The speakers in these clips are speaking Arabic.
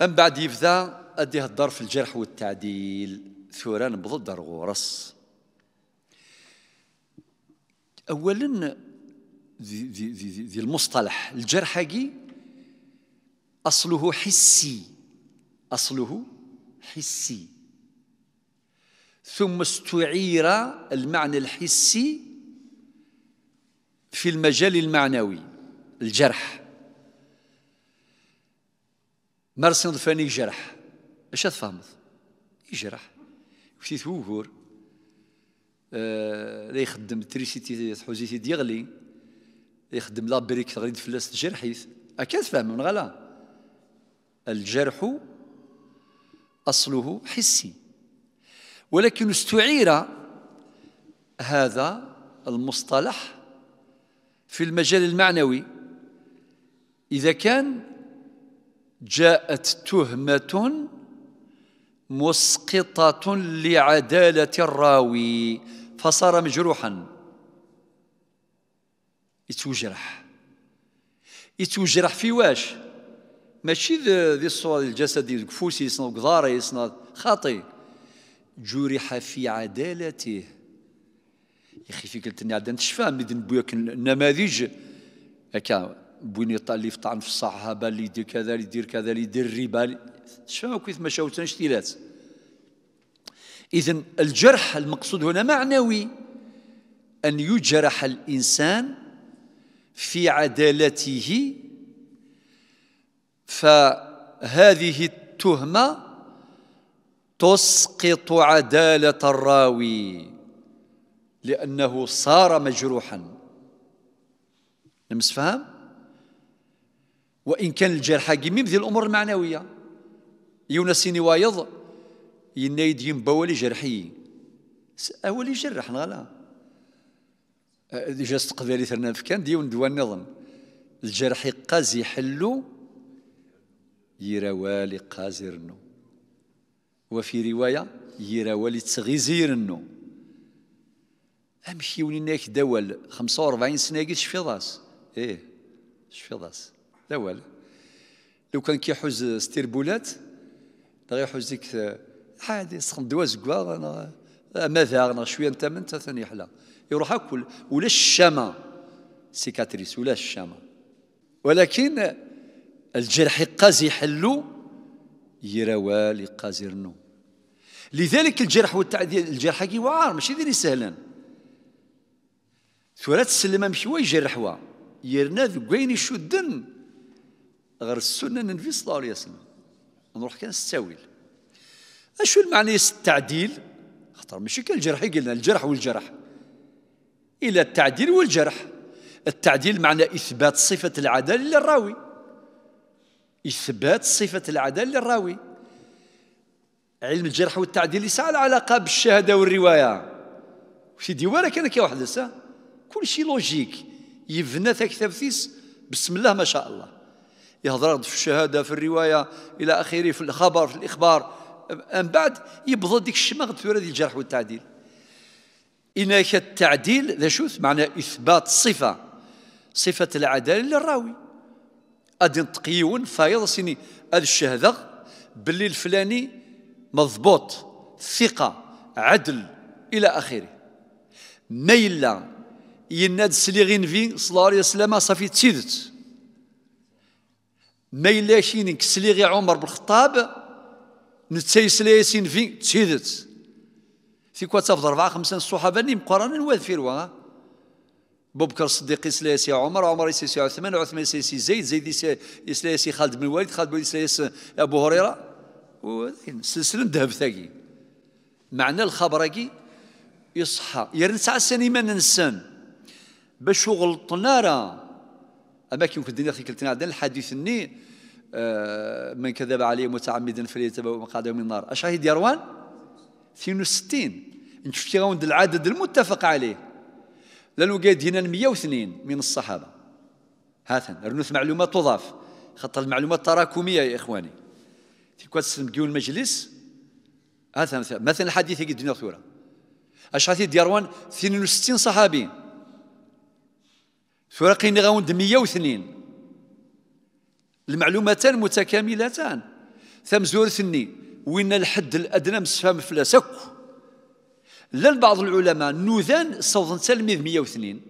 من بعد يبدا أديه الظرف في الجرح والتعديل ثوران بضد دار غورس أولا ذي, ذي, ذي, ذي المصطلح الجرح أصله حسي أصله حسي ثم استعير المعنى الحسي في المجال المعنوي الجرح مرسن فاني جرح اش تفهمت يجرح في توهور آه، لا يخدم تريسيتي حوزيتي ديغلي يخدم لا بريك تغريد فلاس تجرحيث اكا تفهم من غلا الجرح اصله حسي ولكن استعير هذا المصطلح في المجال المعنوي اذا كان جاءت تهمة مسقطة لعدالة الراوي فصار مجروحا يتوجرح يتوجرح في واش ماشي ذي الصورة الجسدي الكفوسي كفوسي يصنع قضارة يصنع خاطي جرح في عدالته يا اخي في قلت اني عاد تشفى مدن بوياك النماذج هكا بوين اللي في طعن في الصحابه اللي يدير كذا اللي يدير كذا اللي يدير الربا شنو كيف ما شاو تنشتيلات اذا الجرح المقصود هنا معنوي ان يجرح الانسان في عدالته فهذه التهمه تسقط عداله الراوي لانه صار مجروحا نمس فهم وإن كان الجرح قميم ديال الأمور المعنوية يونسيني وايض ينايد ينبولي جرحي أولي جرح نغلا ديجا استقبالي ثرنا في كان ديون دوان النظم الجرح قازي حلو يراوالي قازرنو وفي رواية يراوالي تغيزيرنو أمشي وليناك دول 45 سنة قلت شفي إيه شفي ضاس لا والو لو كان كيحوز ستيربولات غيحوز ديك عادي سخن دوا زكوا انا ماذا انا شويه انت من ثاني حلا يروح اكل ولا الشامه سيكاتريس ولا الشامه ولكن الجرح قازي حلو يراوال يقازي رنو لذلك الجرح والتعديل الجرح كي واعر ماشي ديري سهلا ثلاث سلمه ماشي هو يجرحوا يرنا ذو كاين يشدن غير السنه النبي صلى الله عليه وسلم نروح كان استاويل اشو المعنى التعديل خطر ماشي كالجرح قلنا الجرح والجرح الى التعديل والجرح التعديل معنى اثبات صفه العدل للراوي اثبات صفه العدل للراوي علم الجرح والتعديل ليس على علاقه بالشهاده والروايه سيدي ولا كان كي واحد كل شيء لوجيك يفنى ثك بسم الله ما شاء الله يهضر في الشهاده في الروايه الى اخره في الخبر في الاخبار من بعد يبض ديك الشماغ تورا ديال الجرح والتعديل ان التعديل ذا شو معنى اثبات صفه صفه العداله للراوي غادي تقيون فايض سيني هذا الشهذغ باللي الفلاني مضبوط ثقه عدل الى اخره ما ينادس لي سليغين في صلى الله عليه وسلم صافي تسيدت ما شين نكسلي غير عمر بن الخطاب نتسيسلي سين في تسيدت في كوا تفضل أربعة خمسة الصحابة اللي مقارنة نواد في روا بكر الصديق يسلاسي عمر عمر يسلاسي عثمان عثمان يسلاسي زيد زيد يسلاسي خالد بن الوليد خالد بن الوليد يسلاسي أبو هريرة سلسلة ذهب ثاقي معنى كي يصحى يرنسع السنة ما ننسان باش غلطنا راه اماكن كنت دينا كلتنا عندنا الحديث ني آه، من كذب عليه متعمدا فليتبوا مقعده من النار الشاهد يروان 62 شفتي غوند العدد المتفق عليه لانه قاعد هنا 102 من الصحابه هاثن رنوث معلومات تضاف خط المعلومات تراكميه يا اخواني في كواس ديون المجلس هاثن مثلا الحديث قد دينا اش الشاهد يروان 62 صحابي فراقين غاوند 102 المعلومتان متكاملتان ثم زور ثني وين الحد الادنى الصفه فلاس اك لان بعض العلماء نوذان صوضن تلميذ 102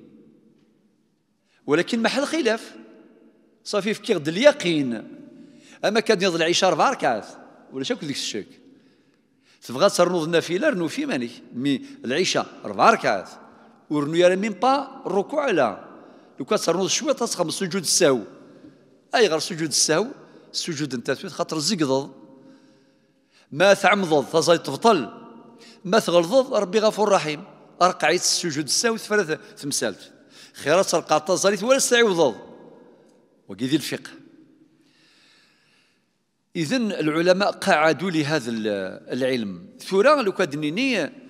ولكن محل خلاف صافي في غد اليقين اما كان يضل العشاء اربع ركعات ولا شكون ذيك الشك تبغى ترنوض النافله رنو في مالك مي العشاء اربع ركعات ورنو يا ميم با الركوع لا لو كان صار نوض شويه تسخم السجود السهو اي غير سجود السهو السجود انت التثبيت خاطر زقضض ما تعمضض تزاي تبطل ما تغلظض ربي غفور رحيم ارقعيت السجود السهو ثلاث تمثالت خيرات رقع تزايت ولا استعوضض وكذي الفقه إذن العلماء قعدوا لهذا العلم ثوران لو كان